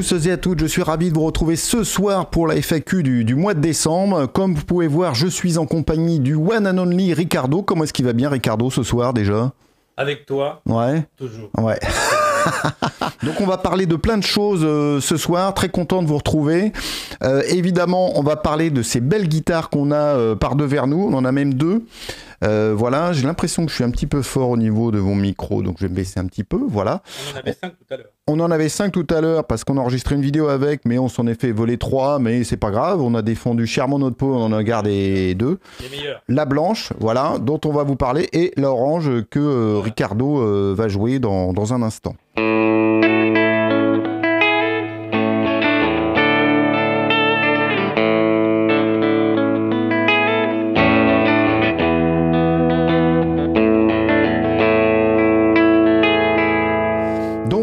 tous à toutes, je suis ravi de vous retrouver ce soir pour la FAQ du, mois de décembre. Comme vous pouvez voir, je suis en compagnie du one and only Ricardo. Comment est-ce qu'il va bien Ricardo ce soir déjà Avec toi Ouais. Toujours. Ouais. Donc on va parler de plein de choses euh, ce soir, très content de vous retrouver. Euh, évidemment, on va parler de ces belles guitares qu'on a par euh, par devers nous, on en a même deux. Euh, voilà, j'ai l'impression que je suis un petit peu fort au niveau de mon micro, donc je vais me baisser un petit peu. Voilà. On en avait 5 tout à l'heure. On en avait 5 tout à l'heure parce qu'on a enregistré une vidéo avec, mais on s'en est fait voler 3, mais c'est pas grave. On a défendu chèrement notre peau, on en a gardé 2. La blanche, voilà, dont on va vous parler, et l'orange que euh, Ricardo euh, va jouer dans un instant.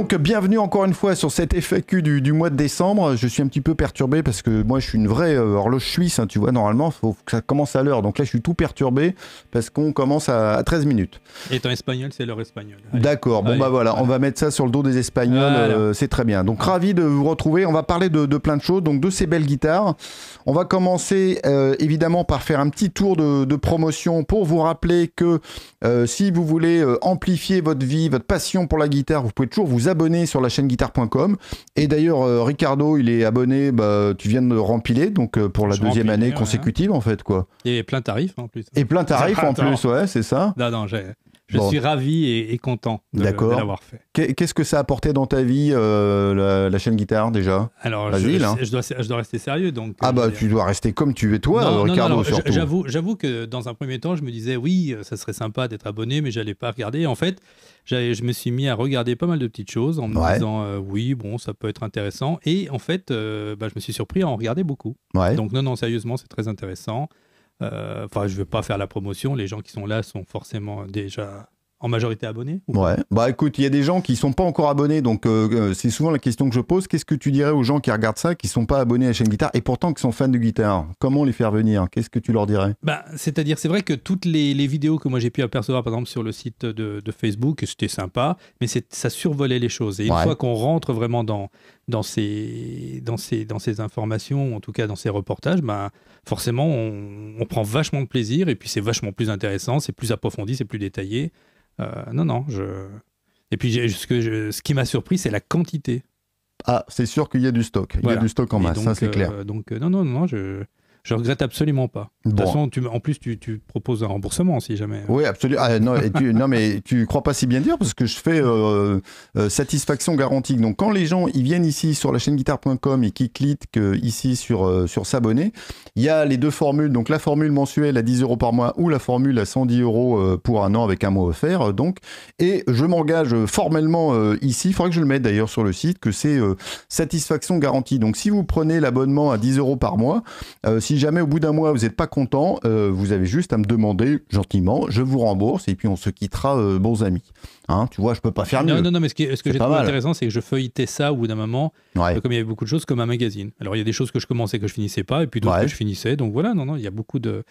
donc bienvenue encore une fois sur cette FAQ du, du, mois de décembre. Je suis un petit peu perturbé parce que moi je suis une vraie euh, horloge suisse, hein, tu vois, normalement faut que ça commence à l'heure. Donc là je suis tout perturbé parce qu'on commence à, 13 minutes. Et en espagnol, c'est l'heure espagnole. D'accord, bon bah voilà, on va mettre ça sur le dos des Espagnols, euh, c'est très bien. Donc ravi de vous retrouver, on va parler de, plein de choses, donc de ces belles guitares. On va commencer euh, évidemment par faire un petit tour de, de promotion pour vous rappeler que si vous voulez amplifier votre vie, votre passion pour la guitare, vous pouvez toujours vous abonner sur la chaîne guitare.com. Et d'ailleurs, euh, Ricardo, il est abonné, bah, tu viens de rempiler, donc euh, pour la deuxième année consécutive, en fait. quoi. Et plein tarif en plus. Et plein tarif en plus, ouais, c'est ça. Non, non, je suis ravi et, content de, l'avoir fait. Qu'est-ce que ça a apporté dans ta vie, euh, la, chaîne guitare déjà Alors, je, dois, rester sérieux. Donc, ah, bah, euh, tu dois rester comme tu es toi, Ricardo, surtout. J'avoue que dans un premier temps, je me disais, oui, euh, ça serait sympa d'être abonné, mais j'allais pas regarder. En fait, je me suis mis à regarder pas mal de petites choses en me disant, oui, bon, ça peut être intéressant. Et en fait, bah, je me suis surpris à en regarder beaucoup. Donc, non, non, sérieusement, c'est très intéressant. Euh, enfin, je ne veux pas faire la promotion. Les gens qui sont là sont forcément déjà en majorité abonnés Ouais. Bah écoute, il y a des gens qui ne sont pas encore abonnés, donc euh, euh, c'est souvent la question que je pose. Qu'est-ce que tu dirais aux gens qui regardent ça, qui sont pas abonnés à la chaîne guitare et pourtant qui sont fans de guitare Comment les faire venir Qu'est-ce que tu leur dirais Bah c'est-à-dire, c'est vrai que toutes les, vidéos que moi j'ai pu apercevoir, par exemple sur le site de, Facebook, c'était sympa, mais ça survolait les choses. Et une fois qu'on rentre vraiment dans dans ces dans ces dans ces informations, en tout cas dans ces reportages, bah forcément on, on prend vachement de plaisir et puis c'est vachement plus intéressant, c'est plus approfondi, c'est plus détaillé. Euh, non, non, je... Et puis ce, que ce qui m'a surpris, c'est la quantité. Ah, c'est sûr qu'il y a du stock. Il y a du stock en masse, ça c'est euh, clair. donc euh, non, non, non, je je regrette absolument pas. De toute façon, en plus, tu, proposes un remboursement si jamais. Oui, absolument. Ah, non, et tu, non, mais tu crois pas si bien dire parce que je fais euh, euh, satisfaction garantie. Donc, quand les gens ils viennent ici sur la chaîne guitare.com et qu'ils cliquent euh, ici sur, sur s'abonner, il y a les deux formules. Donc, la formule mensuelle à 10 euros par mois ou la formule à 110 euros pour un an avec un mois offert. Donc, et je m'engage formellement ici. Il faudrait que je le mette d'ailleurs sur le site que c'est satisfaction garantie. Donc, si vous prenez l'abonnement à 10 euros par mois, si jamais au bout d'un mois vous n'êtes pas content, euh, vous avez juste à me demander gentiment, je vous rembourse et puis on se quittera euh, bons amis. Hein, tu vois, je peux pas faire mieux. Non, non, mais ce, qui, que j'ai trouvé intéressant, c'est que je feuilletais ça au bout d'un moment, comme il y avait beaucoup de choses, comme un magazine. Alors il y a des choses que je commençais que je finissais pas, et puis d'autres que je finissais. Donc voilà, non, non, il y a beaucoup de,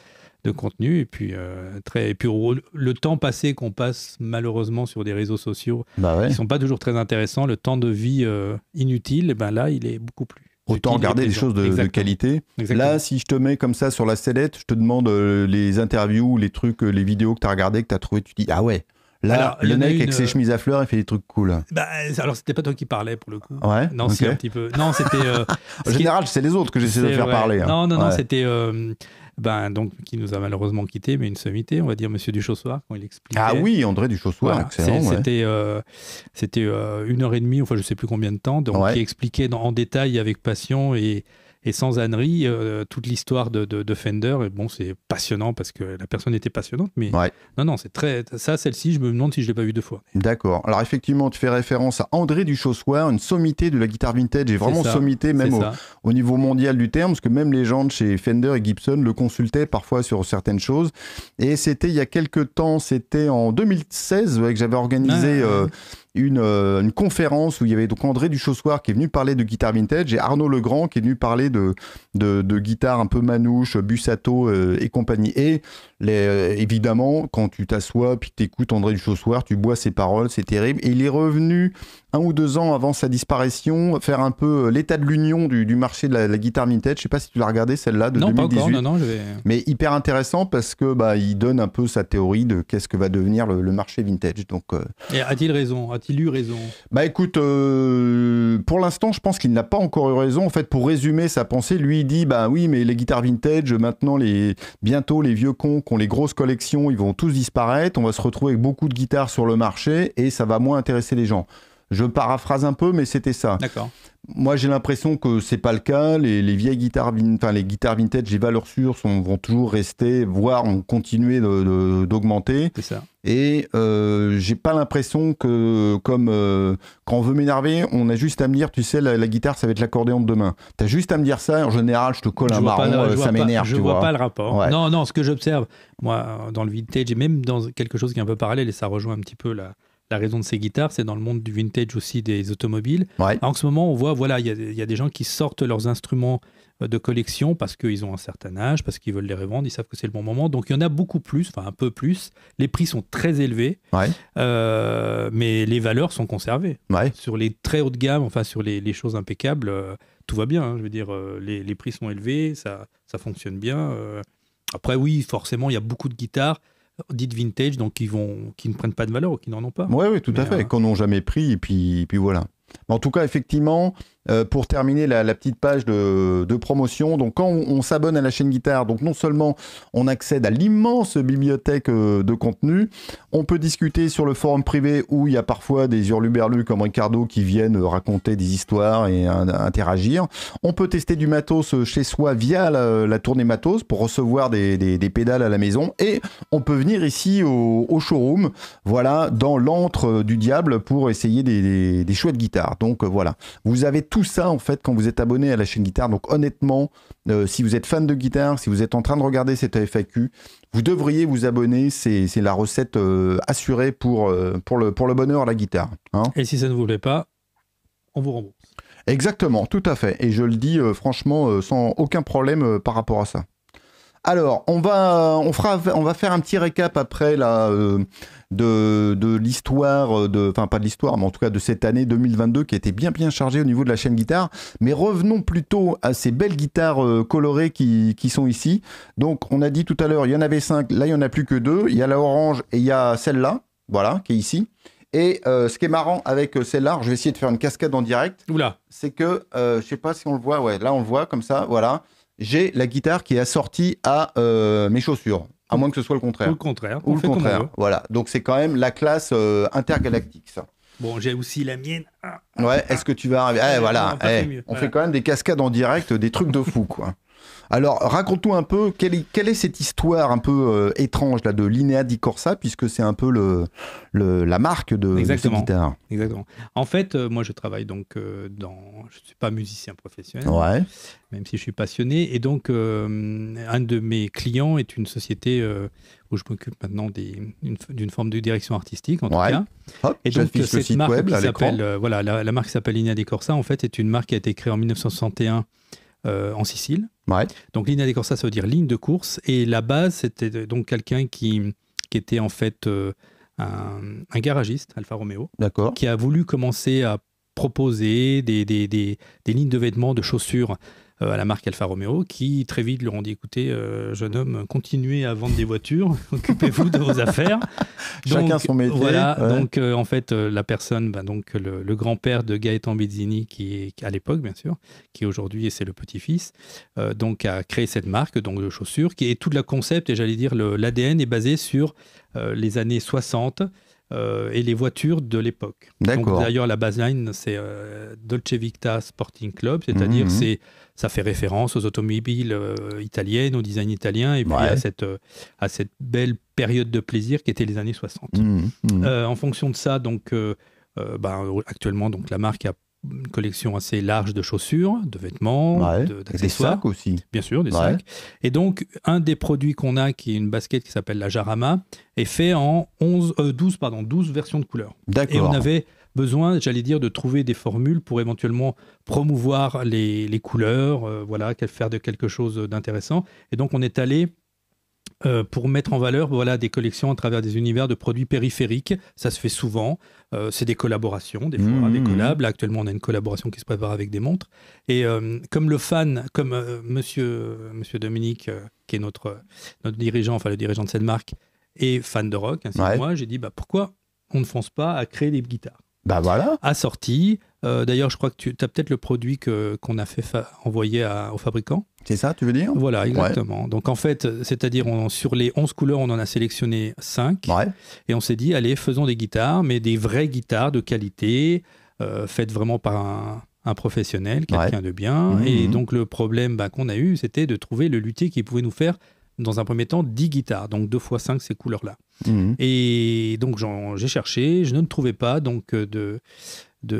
contenu et puis euh, très le temps passé qu'on passe malheureusement sur des réseaux sociaux bah ils sont pas toujours très intéressants le temps de vie inutile eh ben là il est beaucoup plus autant regarder des choses de, qualité. Là, si je te mets comme ça sur la sellette, je te demande euh, les interviews, les trucs, euh, les vidéos que tu as regardées, que tu as trouvé, tu dis Ah ouais, le mec avec ses euh, chemises à fleurs, il fait des trucs cool. Bah, alors, c'était pas toi qui parlais pour le coup. Ouais. Non, c'est un petit peu. Non, c'était. Euh, en général, c'est les autres que j'essaie de faire parler. Hein. Non, non, non, c'était. Euh, ben, donc, qui nous a malheureusement quitté, mais une sommité, on va dire, Monsieur Duchossoir, quand il expliquait. Ah oui, André Duchossoir, excellent. C'était c'était une heure et demie, enfin, je sais plus combien de temps, donc, qui expliquait en détail avec passion et et sans ânerie, euh, toute l'histoire de, Fender, et bon, c'est passionnant parce que la personne était passionnante, mais non, non, c'est très. Ça, celle-ci, je me demande si je ne l'ai pas vue deux fois. D'accord. Alors, effectivement, tu fais référence à André Duchossois, une sommité de la guitare vintage, J'ai vraiment sommité, même au, niveau mondial du terme, parce que même les gens de chez Fender et Gibson le consultaient parfois sur certaines choses. Et c'était il y a quelques temps, c'était en 2016 que j'avais organisé. Ah. Euh, euh, une, conférence où il y avait donc André Duchossoir qui est venu parler de guitare vintage et Arnaud Legrand qui est venu parler de, de, guitare un peu manouche, Busato euh, et compagnie. Et euh, évidemment, quand tu t'assois, puis que écoutes André Chaussoir, tu bois ses paroles, c'est terrible. Et il est revenu un ou deux ans avant sa disparition faire un peu euh, l'état de l'union du, marché de la, guitare vintage. Je sais pas si tu l'as regardé celle-là de non, 2018. Pas encore, non, non, je Mais hyper intéressant parce que bah il donne un peu sa théorie de qu'est-ce que va devenir le, marché vintage. Donc euh, et a-t-il raison A-t-il eu raison Bah écoute, pour l'instant, je pense qu'il n'a pas encore eu raison. En fait, pour résumer sa pensée, lui il dit bah oui, mais les guitares vintage maintenant les bientôt les vieux cons les grosses collections, ils vont tous disparaître, on va se retrouver avec beaucoup de guitares sur le marché et ça va moins intéresser les gens. Je paraphrase un peu, mais c'était ça. D'accord. Moi, j'ai l'impression que c'est pas le cas. Les, vieilles guitares, enfin les guitares vintage, les valeurs sûres vont toujours rester, voire continuer d'augmenter. C'est ça. Et euh, j'ai pas l'impression que, comme euh, quand on veut m'énerver, on a juste à me dire, tu sais, la, guitare, ça va être l'accordéon de demain. T'as juste à me dire ça. En général, je te colle un marron, euh, ça m'énerve. Je tu vois, pas le rapport. Non, non. Ce que j'observe, moi, dans le vintage et même dans quelque chose qui est un peu parallèle et ça rejoint un petit peu la la raison de ces guitares, c'est dans le monde du vintage aussi des automobiles. En ce moment, on voit, voilà, il y, a des gens qui sortent leurs instruments euh, de collection parce qu'ils ont un certain âge, parce qu'ils veulent les revendre, ils savent que c'est le bon moment. Donc il y en a beaucoup plus, enfin un peu plus. Les prix sont très élevés, euh, mais les valeurs sont conservées. Sur les très hautes de gamme, enfin sur les, choses impeccables, euh, tout va bien. Hein. je veux dire, les, prix sont élevés, ça, ça fonctionne bien. après oui, forcément, il y a beaucoup de guitares dites vintage, donc qui, vont, qui ne prennent pas de valeur ou qui n'en ont pas. Oui, oui, tout à fait, hein. qu'on n'ont jamais pris, et puis, puis voilà. en tout cas, effectivement, euh, pour terminer la, petite page de, promotion. Donc, quand on, s'abonne à la chaîne guitare, donc non seulement on accède à l'immense bibliothèque euh, de contenu, on peut discuter sur le forum privé où il y a parfois des hurluberlus comme Ricardo qui viennent euh, raconter des histoires et interagir. On peut tester du matos chez soi via la, tournée matos pour recevoir des, pédales à la maison et on peut venir ici au, showroom, voilà, dans l'antre du diable pour essayer des, des chouettes guitares. Donc voilà, vous avez tout ça, en fait, quand vous êtes abonné à la chaîne guitare. Donc, honnêtement, euh, si vous êtes fan de guitare, si vous êtes en train de regarder cette FAQ, vous devriez vous abonner. C'est la recette euh, assurée pour, euh, pour, le, pour le bonheur à la guitare. Hein. Et si ça ne vous plaît pas, on vous rembourse. Exactement, tout à fait. Et je le dis franchement sans aucun problème par rapport à ça. Alors, on va, on, fera, on va faire un petit récap après la euh, de, l'histoire, euh, de, enfin pas de l'histoire, mais en tout cas de cette année 2022 qui a été bien bien chargée au niveau de la chaîne guitare. Mais revenons plutôt à ces belles guitares euh, colorées qui, sont ici. Donc, on a dit tout à l'heure, il y en avait cinq. là il n'y en a plus que deux. Il y a la orange et il y a celle-là, voilà, qui est ici. Et ce qui est marrant avec celle-là, je vais essayer de faire une cascade en direct. Oula. C'est que, je sais pas si on le voit, ouais, là on le voit comme ça, voilà j'ai la guitare qui est assortie à euh, mes chaussures. À moins que ce soit le contraire. Ou le contraire. Ou le contraire. Voilà. Donc c'est quand même la classe euh, intergalactique, ça. Bon, j'ai aussi la mienne. Ah, ah, ouais, est-ce ah. que tu vas arriver eh, voilà, on, eh, fait quand même des cascades en direct, des trucs de fou, quoi. Alors, raconte-nous un peu, quelle est, cette histoire un peu euh, étrange là, de Linea Di Corsa, puisque c'est un peu le, la marque de, Exactement. En fait, euh, moi, je travaille donc euh, dans. Je ne suis pas musicien professionnel, même si je suis passionné. Et donc, un de mes clients est une société où je m'occupe maintenant d'une forme de direction artistique, en tout cas. et donc, cette marque web, qui s'appelle. voilà, la, marque s'appelle Linea Di Corsa, en fait, est une marque qui a été créée en 1961 euh, en Sicile. Donc linea di corsa, ça veut dire ligne de course. Et la base, c'était donc quelqu'un qui, était en fait euh, un, garagiste, Alfa Romeo, qui a voulu commencer à proposer des, des lignes de vêtements, de chaussures euh, à la marque Alfa Romeo, qui très vite leur ont dit écoutez, euh, jeune homme, continuez à vendre des voitures, occupez-vous de vos affaires. Chacun son métier. Voilà, donc euh, en fait, la personne, bah, donc le, grand-père de Gaëtan Bizzini, qui est à l'époque, bien sûr, qui aujourd'hui, et c'est le petit-fils, donc a créé cette marque donc, de chaussures, qui est tout le concept, et j'allais dire, l'ADN est basé sur les années 60. et les voitures de l'époque. D'ailleurs, la baseline, c'est Dolce Vita Sporting Club, c'est-à-dire mhm. c'est ça fait référence aux automobiles euh, italiennes, au design italien, et puis à, cette, euh, à cette belle période de plaisir qui était les années 60. Mmh, mmh. euh, en fonction de ça, donc, ben, actuellement, donc, la marque a une collection assez large de chaussures, de vêtements, d'accessoires. Des sacs aussi. Bien sûr, des sacs. Et donc, un des produits qu'on a, qui est une basket qui s'appelle la Jarama, est fait en 11, 12, pardon, 12 versions de couleurs. D'accord. Et on avait besoin, j'allais dire, de trouver des formules pour éventuellement promouvoir les, couleurs, euh, voilà, faire de quelque chose d'intéressant. Et donc on est allé euh, pour mettre en valeur voilà, des collections à travers des univers de produits périphériques. Ça se fait souvent. Euh, c'est des collaborations, des fois mmh. des collabs. Là, actuellement, on a une collaboration qui se prépare avec des montres. Et comme le fan, comme monsieur, monsieur Dominique, qui est notre, notre dirigeant, enfin le dirigeant de cette marque, est fan de rock, ainsi que moi, j'ai dit bah, pourquoi on ne fonce pas à créer des guitares bah voilà. Assorti. Euh, d'ailleurs, je crois que tu as peut-être le produit qu'on a fait envoyer à, aux C'est ça, tu veux dire Voilà, exactement. Donc en fait, c'est-à-dire sur les 11 couleurs, on en a sélectionné 5. Et on s'est dit, allez, faisons des guitares, mais des vraies guitares de qualité, euh, faites vraiment par un, professionnel, quelqu'un de bien. Mmh. et donc le problème bah, qu'on a eu, c'était de trouver le luthier qui pouvait nous faire dans un premier temps, 10 guitares. Donc 2 x 5, ces couleurs-là. Et donc j'ai cherché, je ne trouvais pas donc de, de,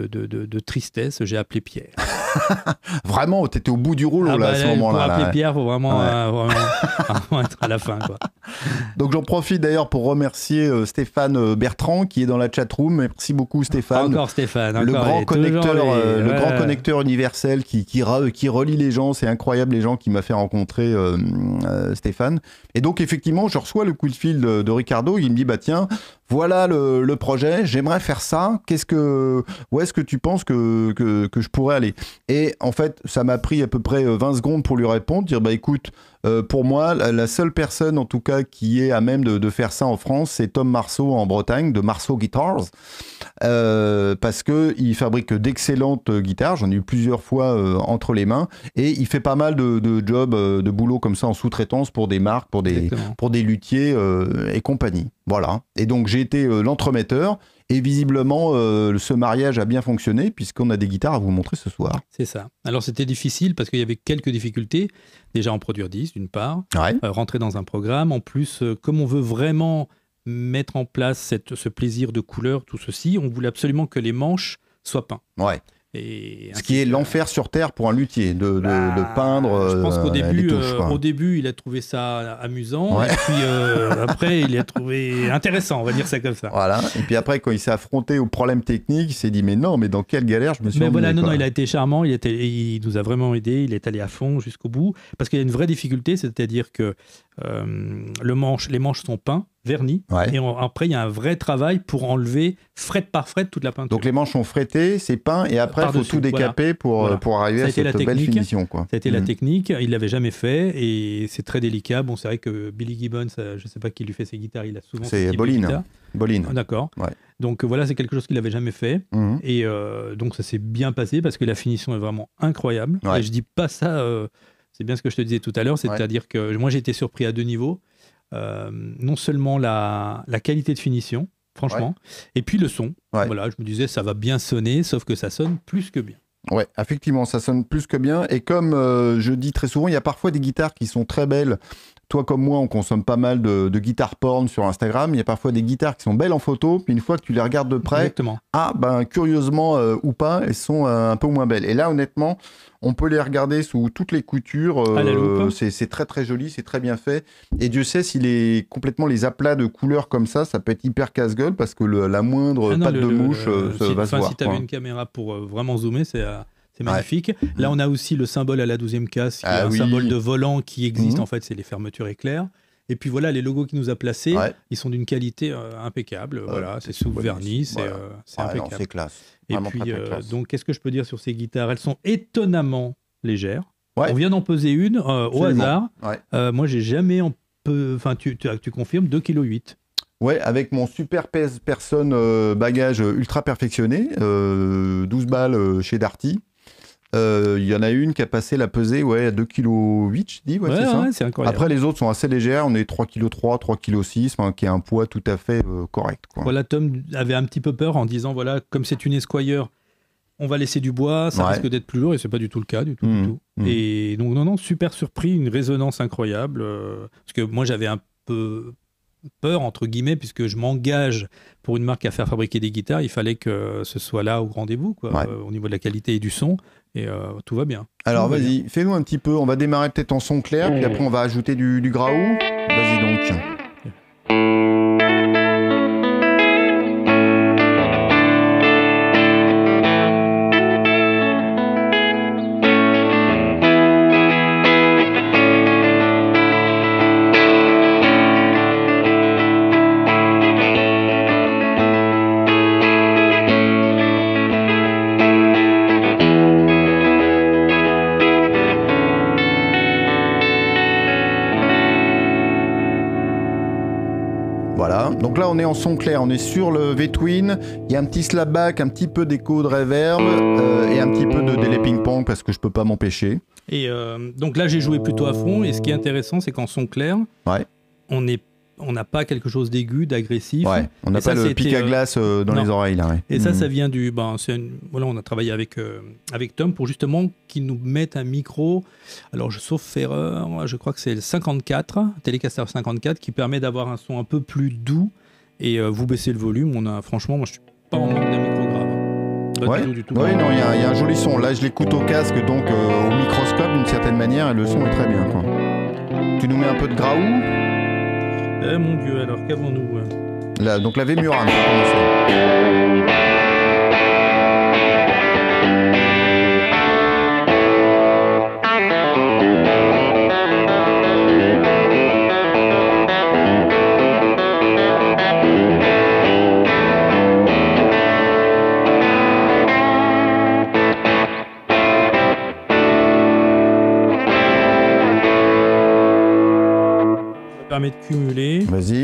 de, de, de tristesse, j'ai appelé Pierre. vraiment, t'étais au bout du rouleau ah à bah, ce moment-là. Pour appeler là, Pierre, faut euh, vraiment, être à la fin. Donc j'en profite d'ailleurs pour remercier euh, Stéphane euh, Bertrand qui est dans la chat-room. Merci beaucoup Stéphane. Encore Stéphane. le grand connecteur, le grand connecteur universel qui, qui relie les gens. C'est incroyable les gens qui m'a fait rencontrer Stéphane. Et donc effectivement, je reçois le coup de fil de, Ricardo. Il me dit bah tiens, voilà le, projet. J'aimerais faire ça. Qu'est-ce que, où est-ce que tu penses que, que, que je pourrais aller et en fait, ça m'a pris à peu près 20 euh, secondes pour lui répondre, dire bah écoute, euh, pour moi, la, seule personne en tout cas qui est à même de, faire ça en France, c'est Tom Marceau en Bretagne, de Marceau Guitars, euh, parce que il fabrique d'excellentes guitares. J'en ai eu plusieurs fois entre les mains, et il fait pas mal de, jobs, de boulot comme ça en sous-traitance pour des marques, pour des, pour des luthiers et compagnie. Voilà. Et donc j'ai été l'entremetteur. Et visiblement, euh, ce mariage a bien fonctionné puisqu'on a des guitares à vous montrer ce soir. C'est ça. Alors c'était difficile parce qu'il y avait quelques difficultés. Déjà en produire 10 d'une part, euh, rentrer dans un programme. En plus, euh, comme on veut vraiment mettre en place cette, ce plaisir de couleur, tout ceci, on voulait absolument que les manches soient peints. Ouais. Ce qui est l'enfer sur Terre pour un luthier, de, bah, peindre. Je pense qu'au euh, début, euh, début, il a trouvé ça amusant, et puis euh, après, il a trouvé intéressant, on va dire ça comme ça. Voilà, et puis après, quand il s'est affronté aux problèmes techniques, il s'est dit, mais non, mais dans quelle galère je me suis Mais voilà, non, il a été charmant, il, il nous a vraiment aidé, il est allé à fond jusqu'au bout, parce qu'il y a une vraie difficulté, c'est-à-dire que les manches sont peints, vernis. Et après, il y a un vrai travail pour enlever fret par fret toute la peinture. Donc les manches ont frettées, c'est peint, et après, il faut tout décaper pour, pour arriver à cette la belle finition. Quoi. Ça a la mhm. technique, il ne l'avait jamais fait, et c'est très délicat. Bon, c'est vrai que Billy Gibbons, euh, je ne sais pas qui lui fait ses guitares, il a souvent... C'est Boline. Boline. Ah, d'accord. Donc euh, voilà, c'est quelque chose qu'il n'avait jamais fait. Mhm. Et euh, donc ça s'est bien passé parce que la finition est vraiment incroyable. Et je dis pas ça, c'est bien ce que je te disais tout à l'heure, c'est-à-dire que moi j'étais surpris à deux niveaux. Euh, non seulement la, qualité de finition, franchement, et puis le son. Voilà, je me disais, ça va bien sonner, sauf que ça sonne plus que bien. Ouais, effectivement, ça sonne plus que bien. Et comme euh, je dis très souvent, il y a parfois des guitares qui sont très belles toi comme moi, on consomme pas mal de, guitares porn sur Instagram. Il y a parfois des guitares qui sont belles en photo, puis une fois que tu les regardes de près, ah ben curieusement euh, ou pas, elles sont euh, un peu moins belles. Et là, honnêtement, on peut les regarder sous toutes les coutures. Euh, c'est très très joli, c'est très bien fait. Et Dieu sait s'il est complètement les aplats de couleurs comme ça, ça peut être hyper casse-gueule parce que la moindre ah de mouche va se voir. Si tu une caméra pour vraiment zoomer, c'est à c'est magnifique. Là, on a aussi le symbole à la 12e case, qui ah est un symbole de volant qui existe. Mhm. En fait, c'est les fermetures éclair. Et puis voilà, les logos qu'il nous a placés, ils sont d'une qualité euh, impeccable. voilà, c'est sous vernis, c'est euh, ah impeccable. classe. Et puis, euh, donc, qu'est-ce que je peux dire sur ces guitares Elles sont étonnamment légères. On vient d'en peser une au hasard. moi, j'ai jamais en peu. Enfin, tu, confirmes 2,8 kg. Ouais, avec mon super pèse personne bagage ultra perfectionné, 12 balles chez Darty. Euh, il y en a une qui a passé la pesée ouais, à 2,8 kg, ouais, ouais, Après, les autres sont assez légères. On est 3,3 kg, 3,6 kg, qui est un poids tout à fait euh, correct. Voilà, Tom avait un petit peu peur en disant voilà, comme c'est une Esquire on va laisser du bois, ça risque d'être plus lourd, et ce n'est pas du tout le cas, du tout, mmh, mmh. Et donc, non, non, super surpris, une résonance incroyable, euh, parce que moi j'avais un peu peur, entre guillemets, puisque je m'engage pour une marque à faire fabriquer des guitares, il fallait que ce soit là au rendez-vous, euh, au niveau de la qualité et du son. Et euh, tout va bien. Alors vas-y, fais-nous un petit peu. On va démarrer peut-être en son clair, puis après on va ajouter du, graou. Vas-y donc. clair. On est sur le V-Twin. Il y a un petit slapback, un petit peu d'écho de reverb euh, et un petit peu de délai ping-pong parce que je peux pas m'empêcher. Et euh, donc là, j'ai joué plutôt à fond. Et ce qui est intéressant, c'est qu'en son clair, ouais. on est, on n'a pas quelque chose d'aigu, d'agressif. on n'a pas le pic à euh, glace dans les oreilles. Et ça, ça mhm. vient du. Ben, voilà, on a travaillé avec, avec Tom pour justement qu'il nous mette un micro. Alors, je, sauf erreur, je crois que c'est le 54, Telecaster 54, qui permet d'avoir un son un peu plus doux et euh, vous baissez le volume. On a, franchement, moi je suis pas en manque d'un micro grave. ouais. Oui, non, il y, a un joli son. Là, je l'écoute au casque, donc euh, au microscope d'une certaine manière, et le son est très bien. Tu nous mets un peu de graou Eh mon dieu, alors qu'avons-nous Là, donc la Vémurane, permet de cumuler. Vas-y.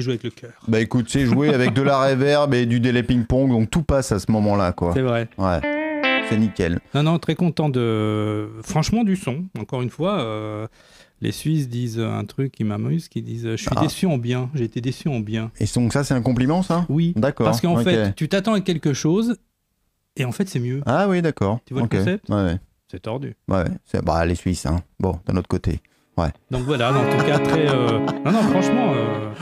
jouer avec le cœur. Bah écoute, c'est jouer avec de la réverb et du délai ping-pong, donc tout passe à ce moment-là, quoi. C'est vrai. Ouais. C'est nickel. Non, non, très content de. Franchement, du son, encore une fois. Euh, les Suisses disent un truc qui m'amuse, qui disent je suis ah. déçu en bien, j'ai été déçu en bien. Et donc ça c'est un compliment ça Oui. D'accord. Parce qu'en fait tu t'attends à quelque chose et en fait c'est mieux. Ah oui d'accord. Tu vois le concept ouais. C'est tordu. Ouais. C'est bah les Suisses hein. Bon d'un autre côté. Ouais. Donc voilà en tout cas très. Euh, non non franchement. Euh,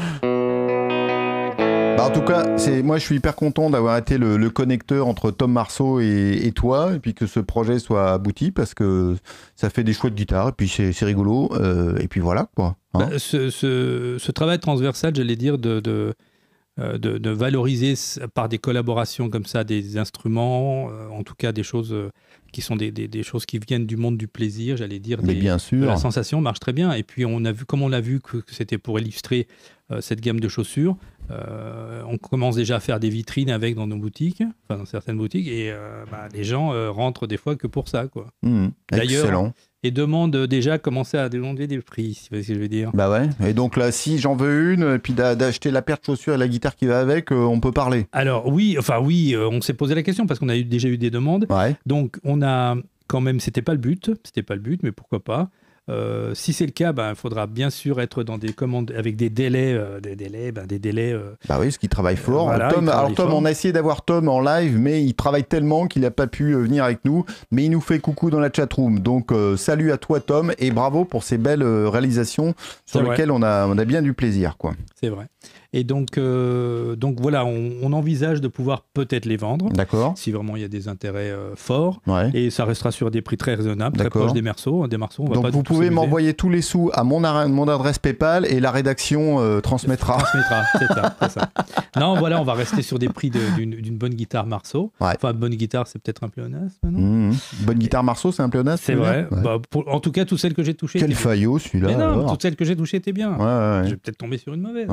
bah, en tout cas, moi je suis hyper content d'avoir été le, connecteur entre Tom Marceau et, toi, et puis que ce projet soit abouti parce que ça fait des chouettes guitare, et puis c'est rigolo, euh, et puis voilà quoi. Hein. Bah, ce, travail transversal, j'allais dire, de, euh, valoriser par des collaborations comme ça des instruments, euh, en tout cas des choses qui sont des, choses qui viennent du monde du plaisir, j'allais dire. bien sûr. La sensation marche très bien. Et puis on a vu, comme on l'a vu, que c'était pour illustrer cette gamme de chaussures. Euh, on commence déjà à faire des vitrines avec dans nos boutiques, enfin dans certaines boutiques, et euh, bah, les gens euh, rentrent des fois que pour ça, quoi. Mmh, D'ailleurs, et demandent déjà commencer à demander des prix, si vous ce que je veux dire. Bah ouais. Et donc là, si j'en veux une, et puis d'acheter la paire de chaussures et la guitare qui va avec, on peut parler. Alors oui, enfin oui, on s'est posé la question parce qu'on a déjà eu des demandes. Donc on a quand même, c'était pas le but, c'était pas le but, mais pourquoi pas. Euh, si c'est le cas, il ben, faudra bien sûr être dans des commandes avec des délais, euh, des délais, ben, des délais. Euh, bah oui, ce qui travaille fort. Tom, alors Tom, on a essayé d'avoir Tom en live, mais il travaille tellement qu'il n'a pas pu venir avec nous. Mais il nous fait coucou dans la chatroom. Donc salut à toi Tom et bravo pour ces belles réalisations sur lesquelles on a, on a bien du plaisir, quoi. C'est vrai. Et donc, euh, donc voilà, on, envisage de pouvoir peut-être les vendre. D'accord. Si vraiment il y a des intérêts euh, forts. Et ça restera sur des prix très raisonnables, très proches des merceaux. Hein, des marceaux, donc vous pouvez m'envoyer tous les sous à mon, mon, adresse PayPal et la rédaction euh, transmettra. Transmettra, c'est ça, Non, voilà, on va rester sur des prix d'une bonne guitare marceau. Enfin, bonne guitare, c'est peut-être un pléonasme. Mmh, mmh. bonne guitare marceau, c'est un pléonasme. C'est vrai. Bah, en tout cas, toutes celles que j'ai touchées. Quel faillot celui-là. Non, toutes celles que j'ai touchées étaient bien. J'ai peut-être tombé sur une mauvaise.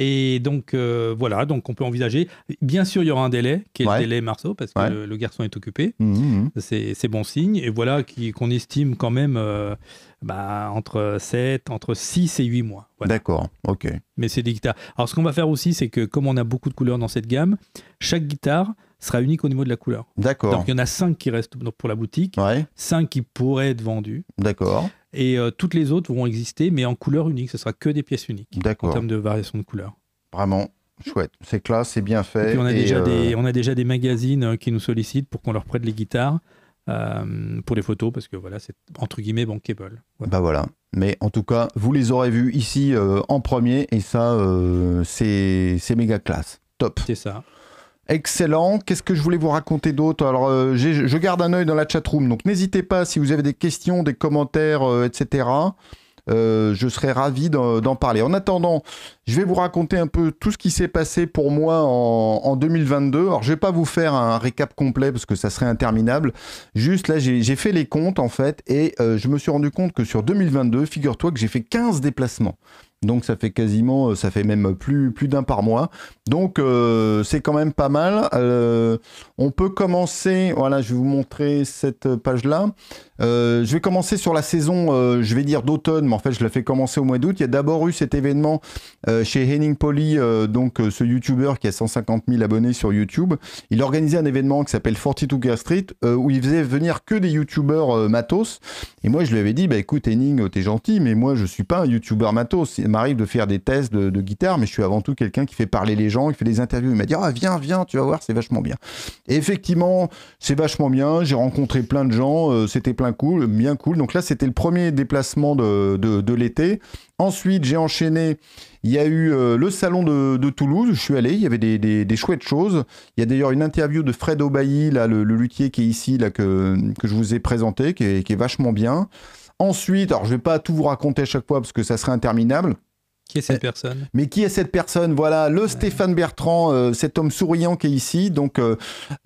Et donc, euh, voilà, donc on peut envisager. Bien sûr, il y aura un délai, qui est le délai Marceau, parce que le, garçon est occupé. Mmh, mmh, mmh. C'est bon signe. Et voilà qu'on estime quand même euh, bah, entre 7, entre 6 et 8 mois. D'accord, ok. Mais c'est des guitares. Alors, ce qu'on va faire aussi, c'est que comme on a beaucoup de couleurs dans cette gamme, chaque guitare sera unique au niveau de la couleur. D'accord. Donc il y en a 5 qui restent pour la boutique, 5 qui pourraient être vendus. D'accord. Et euh, toutes les autres vont exister, mais en couleur unique. Ce sera que des pièces uniques. En termes de variation de couleur. Vraiment chouette. C'est classe, c'est bien fait. Et on, a déjà euh, des, on a déjà des magazines euh, qui nous sollicitent pour qu'on leur prête les guitares. pour les photos parce que voilà, c'est entre guillemets bankable. Bah voilà. Mais en tout cas, vous les aurez vus ici en premier et ça, c'est méga classe. Top. C'est ça. Excellent. Qu'est-ce que je voulais vous raconter d'autre Alors, euh, je garde un œil dans la chatroom, donc n'hésitez pas si vous avez des questions, des commentaires, euh, etc. Euh, je serai ravi d'en parler. En attendant, je vais vous raconter un peu tout ce qui s'est passé pour moi en, 2022. Alors, je ne vais pas vous faire un récap complet parce que ça serait interminable. Juste là, j'ai fait les comptes en fait et je me suis rendu compte que sur 2022, figure-toi que j'ai fait 15 déplacements. Donc ça fait quasiment, euh, ça fait même plus, plus d'un par mois. Donc euh, c'est quand même pas mal. Euh, on peut commencer, voilà, je vais vous montrer cette page-là. je vais commencer sur la saison, je vais dire d'automne, mais en fait je la fais commencer au mois d'août. Il y a d'abord eu cet événement chez Henning Poli, donc ce youtuber qui a 150 000 abonnés sur YouTube. Il organisait un événement qui s'appelle 42 Gas Street, où il faisait venir que des youtubeurs matos. Et moi je lui avais dit, bah écoute Henning, t'es gentil, mais moi je suis pas un youtuber matos m'arrive de faire des tests de, guitare, mais je suis avant tout quelqu'un qui fait parler les gens, qui fait des interviews. Il m'a dit Ah, viens, viens, tu vas voir, c'est vachement bien. Et effectivement, c'est vachement bien. J'ai rencontré plein de gens, euh, c'était plein cool, bien cool. Donc là, c'était le premier déplacement de, l'été. Ensuite, j'ai enchaîné. Il y a eu euh, le salon de, de, Toulouse, je suis allé, il y avait des, des, chouettes choses. Il y a d'ailleurs une interview de Fred Obailly, là, le, luthier qui est ici, là, que, que je vous ai présenté, qui qui est vachement bien. Ensuite, alors je ne vais pas tout vous raconter à chaque fois parce que ça serait interminable. Qui est cette personne Mais qui est cette personne Voilà, le Stéphane Bertrand, euh, cet homme souriant qui est ici. Donc, euh,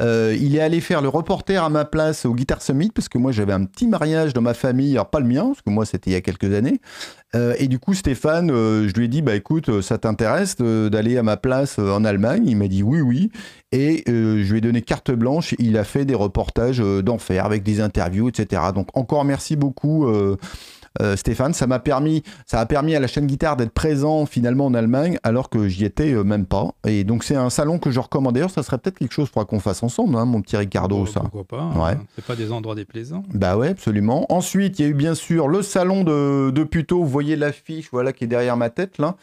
euh, il est allé faire le reporter à ma place au Guitar Summit, parce que moi, j'avais un petit mariage dans ma famille, alors pas le mien, parce que moi, c'était il y a quelques années. et du coup, Stéphane, je lui ai dit, bah écoute, ça t'intéresse d'aller à ma place en Allemagne Il m'a dit oui, oui. Et je lui ai donné carte blanche. Il a fait des reportages d'enfer avec des interviews, etc. Donc, encore merci beaucoup. Euh, Stéphane. Ça m'a permis, ça a permis à la chaîne guitare d'être présent finalement en Allemagne, alors que j'y étais euh, même pas. Et donc c'est un salon que je recommande. D'ailleurs, ça serait peut-être quelque chose qu'on fasse ensemble, hein, mon petit Ricardo. Pourquoi, ça. pas hein. ouais. C'est pas des endroits déplaisants. Bah ouais, absolument. Ensuite, il y a eu bien sûr le salon de, de Puto. Vous voyez l'affiche, voilà, qui est derrière ma tête là.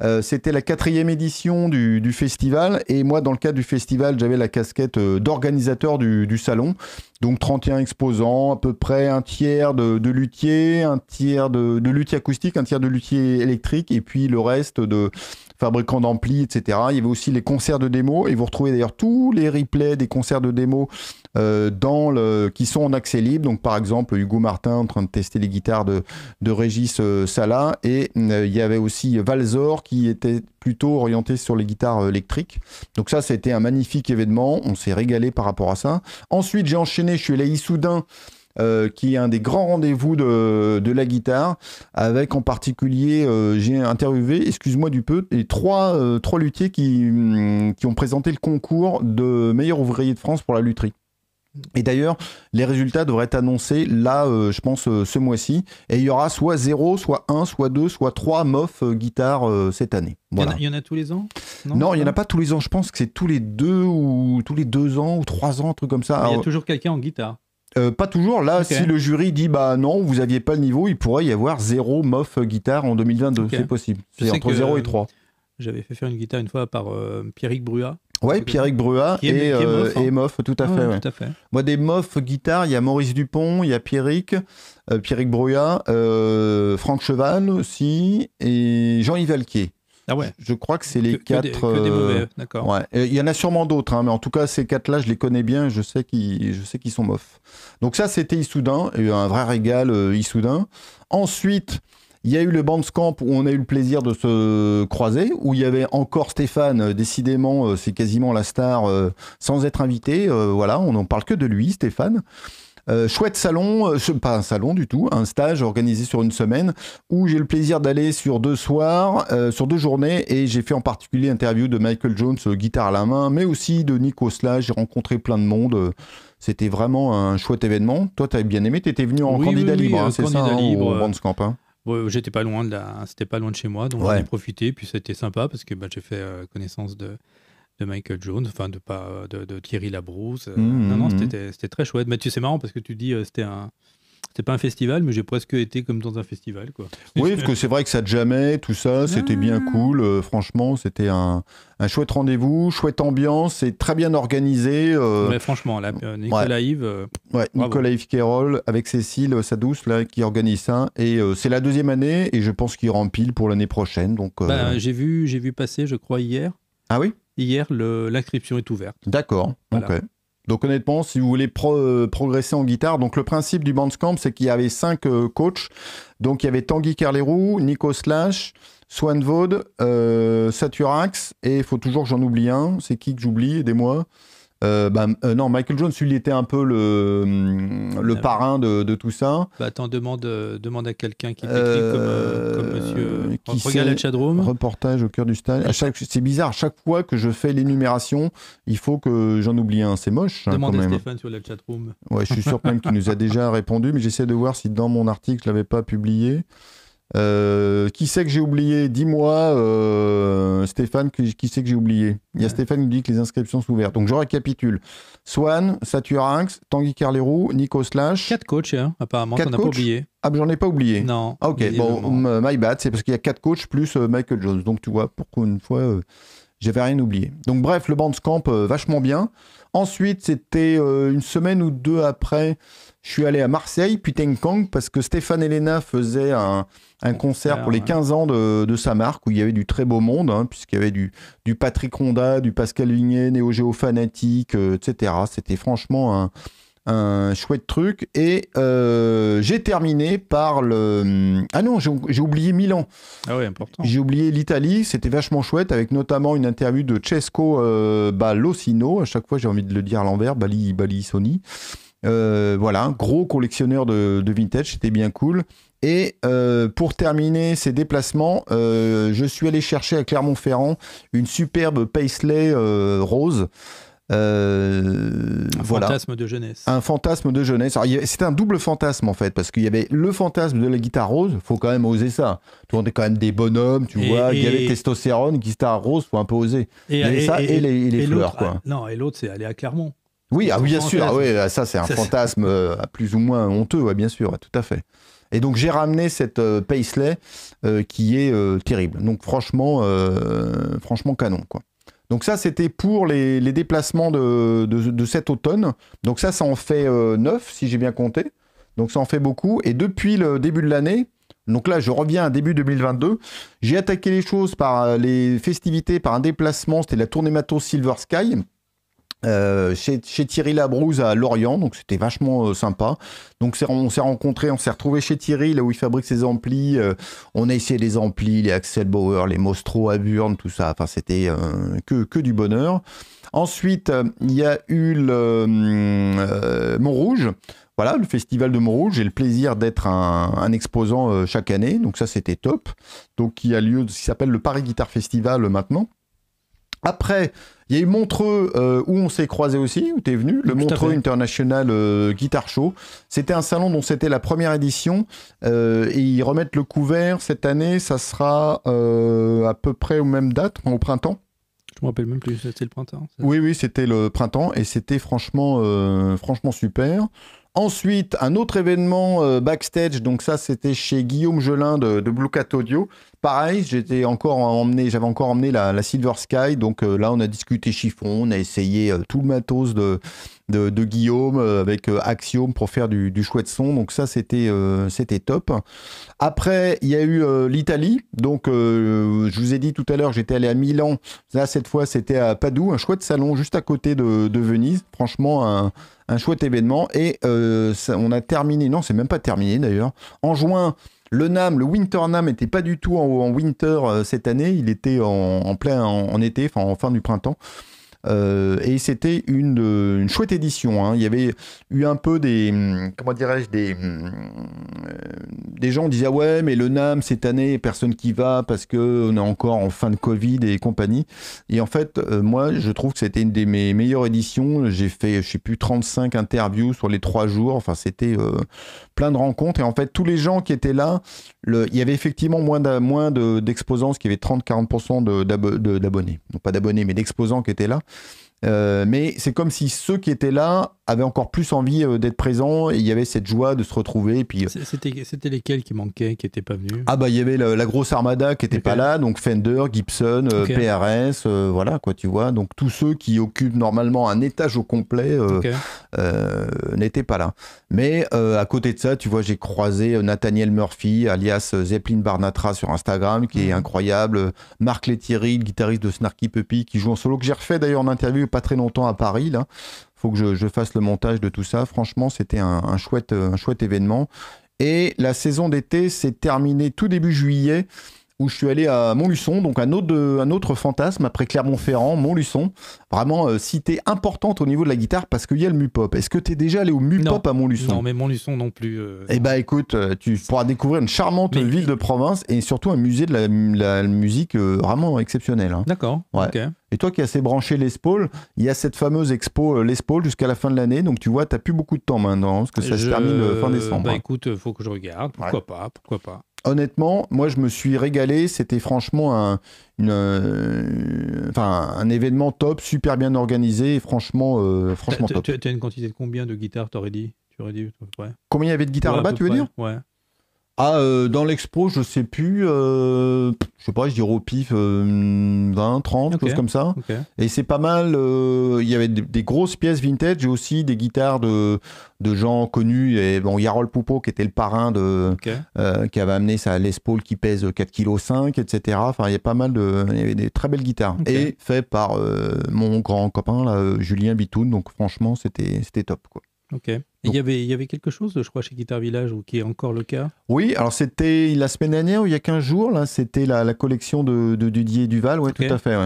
Euh, c'était la quatrième édition du, festival et moi, dans le cadre du festival, j'avais la casquette euh, d'organisateur du, salon. Donc 31 exposants, à peu près un tiers de, de un tiers de, de acoustiques acoustique, un tiers de luthiers électriques et puis le reste de fabricants d'ampli, etc. Il y avait aussi les concerts de démo et vous retrouvez d'ailleurs tous les replays des concerts de démo euh, dans le, qui sont en accès libre. Donc par exemple Hugo Martin en train de tester les guitares de, de Régis euh, Sala et euh, il y avait aussi Valzor qui était plutôt orienté sur les guitares électriques. Donc ça, c'était un magnifique événement. On s'est régalé par rapport à ça. Ensuite, j'ai enchaîné. Je suis allé à Issoudun euh, qui est un des grands rendez-vous de, la guitare, avec en particulier, euh, j'ai interviewé, excuse-moi du peu, les trois, euh, trois luthiers qui, hum, qui ont présenté le concours de meilleur ouvrier de France pour la lutherie. Et d'ailleurs, les résultats devraient être annoncés là, je pense, ce mois-ci. Et il y aura soit 0, soit 1, soit 2, soit 3 MOF guitare cette année. Voilà. Il, y en a tous les ans Non, il n'y en a pas tous les ans. Je pense que c'est tous les 2 ou tous les 2 ans ou 3 ans, un truc comme ça. il y a toujours quelqu'un en guitare. Euh, pas toujours. Là, si le jury dit bah non, vous aviez pas le niveau, il pourrait y avoir zéro mof guitare en 2022. C'est possible. C'est entre 0 et 3. J'avais fait faire une guitare une fois par euh, Pierrick Bruat. Ouais, Pierrick Brua et, euh, Moff, hein. ah tout à fait. Moi, des mofs guitare, il y a Maurice Dupont, il y a Pierrick, Pierrick Bruat, Franck Cheval aussi, et Jean-Yves Alquier. Ah ouais. Je crois que c'est les quatre. Euh, il y en a sûrement d'autres, hein, mais en tout cas, ces quatre-là, je les connais bien, je sais qu'ils, je sais qu'ils sont mofs. Donc ça, c'était Issoudun, et un vrai régal euh, Issoudun. Ensuite, il y a eu le Bandscamp où on a eu le plaisir de se croiser, où il y avait encore Stéphane, euh, décidément, c'est quasiment la star, sans être invité. voilà, on n'en parle que de lui, Stéphane. Euh, chouette salon, euh, pas un salon du tout, un stage organisé sur une semaine où j'ai le plaisir d'aller sur deux soirs, euh, sur deux journées et j'ai fait en particulier interview de Michael Jones, guitare à la main, mais aussi de Nico Sla. J'ai rencontré plein de monde. C'était vraiment un chouette événement. Toi, avais bien aimé, tu étais venu en candidat libre, libre, au hein. j'étais pas loin de c'était pas loin de chez moi, donc j'en ai profité. Puis c'était sympa parce que bah, j'ai fait connaissance de de Michael Jones, enfin de pas euh, de, Thierry Labrousse. Euh, mmh, non, non, mmh, mmh. c'était très chouette. Mathieu, tu marrant parce que tu dis euh, c'était un c'était pas un festival, mais j'ai presque été comme dans un festival, quoi. Oui, parce que c'est vrai que ça jamais, tout ça, c'était bien ah. cool. franchement, c'était un, un, chouette rendez-vous, chouette ambiance, c'est très bien organisé. franchement, Nicolas Yves. Nicolas Yves avec Cécile Sadouce là qui organise ça, et c'est la deuxième année, et je pense qu'il rempile pour l'année prochaine. Donc, ben, j'ai vu, j'ai vu passer, je crois hier. Ah oui hier, l'inscription est ouverte. D'accord, Donc honnêtement, si vous voulez euh, progresser en guitare, donc le principe du Bandcamp, c'est qu'il y avait cinq euh, coachs. Donc il y avait Tanguy Carlerou, Nico Slash, Swan Vaude, euh, Saturax, et il faut toujours que j'en oublie un. C'est qui que j'oublie Aidez-moi. Euh, bah, euh, non, Michael Jones, il était un peu le, mm, le ah, parrain de, de, tout ça. Bah, attends, demande, euh, demande à quelqu'un qui t'écrit comme, monsieur. Qui regarde la Reportage au cœur du stade. c'est bizarre, chaque fois que je fais l'énumération, il faut que j'en oublie un. C'est moche. Hein, demande à Stéphane sur la chatroom. Ouais, je suis sûr même qu'il nous a déjà répondu, mais j'essaie de voir si dans mon article, je l'avais pas publié. Euh, qui c'est que j'ai oublié Dis-moi, euh, Stéphane, qui, c'est que j'ai oublié Il y a Stéphane qui dit que les inscriptions sont ouvertes. Donc je récapitule. Swan, Saturinx, Tanguy Carlerou, Nico Slash. Quatre coachs, hein, apparemment, qu'on as pas oublié. Ah, j'en ai pas oublié. Non. Ah, ok, bon, my bad, c'est parce qu'il y a quatre coachs plus euh, Michael Jones. Donc tu vois, pour une fois, j'avais rien oublié. Donc bref, le Bandcamp, euh, vachement bien. Ensuite, c'était euh, une semaine ou deux après, je suis allé à Marseille, puis Kong parce que Stéphane Elena faisait un, concert pour les 15 ans de, sa marque, où il y avait du très beau monde, hein, puisqu'il y avait du, Patrick Ronda, du Pascal Vignet, Néo Géo Fanatique, euh, etc. C'était franchement un, un chouette truc. Et euh, j'ai terminé par le. Hum, ah non, j'ai oublié Milan. Ah oui, important. J'ai oublié l'Italie. C'était vachement chouette, avec notamment une interview de Cesco euh, Balosino. À chaque fois, j'ai envie de le dire à l'envers. Bali, Bali, Sony. Euh, voilà, gros collectionneur de, vintage, c'était bien cool. Et euh, pour terminer ces déplacements, euh, je suis allé chercher à Clermont-Ferrand une superbe Paisley rose. Euh, un fantasme de jeunesse. Un fantasme de jeunesse. C'était un double fantasme en fait, parce qu'il y avait le fantasme de la guitare rose, faut quand même oser ça. tu est quand même des bonhommes, tu vois. Il y avait testostérone, guitare rose, faut un peu oser. Et, ça et, les, fleurs, quoi. Ah, non, et l'autre, c'est aller à Clermont. Oui, ah, bien sûr. Ah, oui, ah, ça, c'est un fantasme euh, à plus ou moins honteux, ouais, bien sûr, tout à fait. Et donc j'ai ramené cette euh, Paisley qui est terrible. Donc franchement, franchement canon quoi. Donc ça, c'était pour les, déplacements de, cet automne. Donc ça, ça en fait 9, euh, si j'ai bien compté. Donc ça en fait beaucoup. Et depuis le début de l'année, donc là, je reviens à début 2022. J'ai attaqué les choses par euh, les festivités, par un déplacement. C'était la tournée Mato Silver Sky. Euh, chez, Thierry Labrouze à Lorient, donc c'était vachement euh, sympa. Donc on s'est rencontrés, on s'est retrouvé chez Thierry, là où il fabrique ses amplis. Euh, on a essayé les amplis, les Axel Bauer, les Mostro à Burn, tout ça. Enfin, c'était que, du bonheur. Ensuite, il y a eu le Montrouge. Voilà, le festival de Montrouge. J'ai le plaisir d'être un, exposant chaque année, donc ça c'était top. Donc il y a lieu, ce qui s'appelle le Paris Guitar Festival maintenant. Après, il y a eu Montreux euh, où on s'est croisé aussi, où tu es venu, le Montreux International euh, Guitar Show. C'était un salon dont c'était la première édition euh, et ils remettent le couvert cette année. Ça sera à peu près aux mêmes dates, au printemps. Je me rappelle même plus, c'était le printemps. Oui, oui, c'était le printemps et c'était franchement, franchement super. Ensuite, un autre événement backstage, donc ça c'était chez Guillaume Gelin de, de Blue Cat Audio. Pareil, j'étais encore emmené, j'avais encore emmené la, Silver Sky, donc euh, là on a discuté chiffon, on a essayé euh, tout le matos de, de, Guillaume euh, avec Axiom pour faire du, du, chouette son, donc ça c'était c'était top. Après il y a eu l'Italie, donc je vous ai dit tout à l'heure j'étais allé à Milan, là cette fois c'était à Padoue, un chouette salon juste à côté de, Venise, franchement un, un chouette événement et on a terminé, non c'est même pas terminé d'ailleurs, en juin le NAM, le Winter NAM n'était pas du tout en, winter euh, cette année, il était en, plein en, été, enfin en fin du printemps. Euh, et c'était une, euh, une, chouette édition. Hein. Il y avait eu un peu des. Hum, comment dirais-je Des, hum, euh, des gens disaient Ouais, mais le NAM cette année, personne qui va parce qu'on est encore en fin de Covid et compagnie. Et en fait, moi, je trouve que c'était une des mes meilleures éditions. J'ai fait, je sais plus, 35 interviews sur les trois jours. Enfin, c'était plein de rencontres. Et en fait, tous les gens qui étaient là, il y avait effectivement moins d'exposants, moins de, parce qu'il y avait 30-40% d'abonnés. non, pas d'abonnés, mais d'exposants qui étaient là. Euh, mais c'est comme si ceux qui étaient là avait encore plus envie euh, d'être présent et il y avait cette joie de se retrouver. Et puis euh, c'était lesquels qui manquaient, qui n'étaient pas venus Ah bah il y avait la, grosse armada qui n'était pas là, donc Fender, Gibson, euh, PRS, voilà quoi tu vois. Donc tous ceux qui occupent normalement un étage au complet n'étaient pas là. Mais à côté de ça, tu vois, j'ai croisé Nathaniel Murphy, alias Zeppelin Barnatra sur Instagram, qui est mhm. incroyable. Marc Lettieri, le guitariste de Snarky Puppy, qui joue en solo que j'ai refait d'ailleurs en interview pas très longtemps à Paris là faut que je, fasse le montage de tout ça. Franchement, c'était un, chouette, euh, un chouette événement. Et la saison d'été s'est terminée tout début juillet, où je suis allé à Montluçon, donc un autre, un autre fantasme après Clermont-Ferrand, Montluçon. Vraiment euh, cité importante au niveau de la guitare parce qu'il y a le Mupop. Est-ce que tu es déjà allé au Mupop à Montluçon Non, mais Montluçon non plus. Euh, eh bah écoute, tu pourras découvrir une charmante ville de province et surtout un musée de la, musique vraiment exceptionnel. Hein. D'accord. Ouais. Et toi qui as assez branché l'ESPOL, il y a cette fameuse expo euh, l'ESPOL jusqu'à la fin de l'année. Donc tu vois, tu n'as plus beaucoup de temps maintenant, parce que ça se termine euh, fin décembre. Bah écoute, euh, faut que je regarde. Pourquoi pas Pourquoi pas Honnêtement, moi je me suis régalé. C'était franchement un, enfin, un événement top, super bien organisé. franchement, franchement top. Tu as une quantité de combien de guitares t'aurais dit, tu dit Combien il y avait de guitares là-bas, tu veux dire Ouais. Ah, euh, dans l'expo, je sais plus, euh, je sais pas, je dirais au pif 20, euh, 30, quelque chose comme ça. Et c'est pas mal, euh, il y avait des, grosses pièces vintage, J'ai aussi des guitares de, de gens connus. Et bon, Yarol Poupeau, qui était le parrain de, qui avait amené sa Les Paul qui pèse 4,5 kg, etc. Enfin, il y a pas mal de, avait des très belles guitares. Et fait par mon grand copain, là, Julien Bitoun. Donc, franchement, c'était top, quoi. Ok. Il y, avait, il y avait quelque chose, je crois, chez Guitar Village, ou qui est encore le cas Oui, alors c'était la semaine dernière, ou il y a 15 jours, là, c'était la, collection de, de Didier Duval, ouais, tout à fait.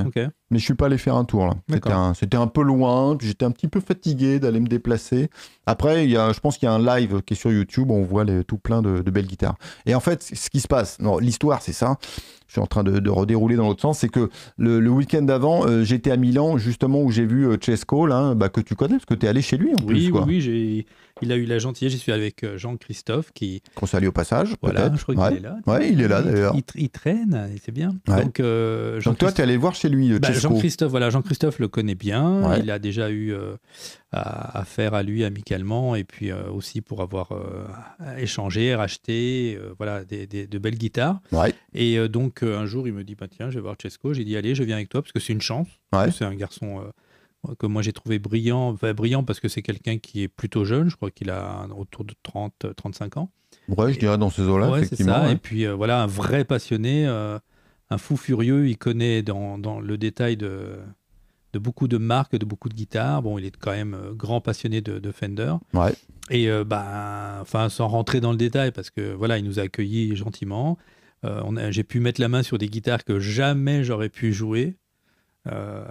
Mais je suis pas allé faire un tour, là. C'était un, peu loin, j'étais un petit peu fatigué d'aller me déplacer. Après, il y a, je pense qu'il y a un live qui est sur YouTube, on voit tout plein de, belles guitares. Et en fait, ce qui se passe, l'histoire, c'est ça, je suis en train de, redérouler dans l'autre sens, c'est que le, week-end d'avant, euh, j'étais à Milan, justement, où j'ai vu euh, Cesco, là, bah, que tu connais, parce que tu es allé chez lui, en plus. Oui, oui, j'ai il a eu la gentillesse, j'y suis avec euh, Jean-Christophe qui. Qu'on salue au passage. Voilà, je crois qu'il est là. Oui, il est là d'ailleurs. Il, traîne, c'est bien. Donc, Jean euh, toi, tu es allé voir chez lui, euh, bah, Jean-Christophe, voilà, Jean-Christophe le connaît bien. Il a déjà eu affaire à, faire à lui amicalement et puis aussi pour avoir échangé, racheté, voilà, de belles guitares. Et donc un jour, il me dit bah, tiens, je vais voir Chesco. J'ai dit allez, je viens avec toi parce que c'est une chance. C'est un garçon que moi j'ai trouvé brillant, va brillant parce que c'est quelqu'un qui est plutôt jeune, je crois qu'il a autour de 30, 35 euh, ans. Ouais, je dirais dans ces eaux-là, effectivement. Et puis euh, voilà, un vrai passionné, euh, un fou furieux, il connaît dans, le détail de, de, beaucoup de marques, de beaucoup de guitares. Bon, il est quand même grand passionné de, Fender. Ouais. Et bah, enfin, sans rentrer dans le détail, parce que voilà, il nous a accueillis gentiment. j'ai pu mettre la main sur des guitares que jamais j'aurais pu jouer. Euh,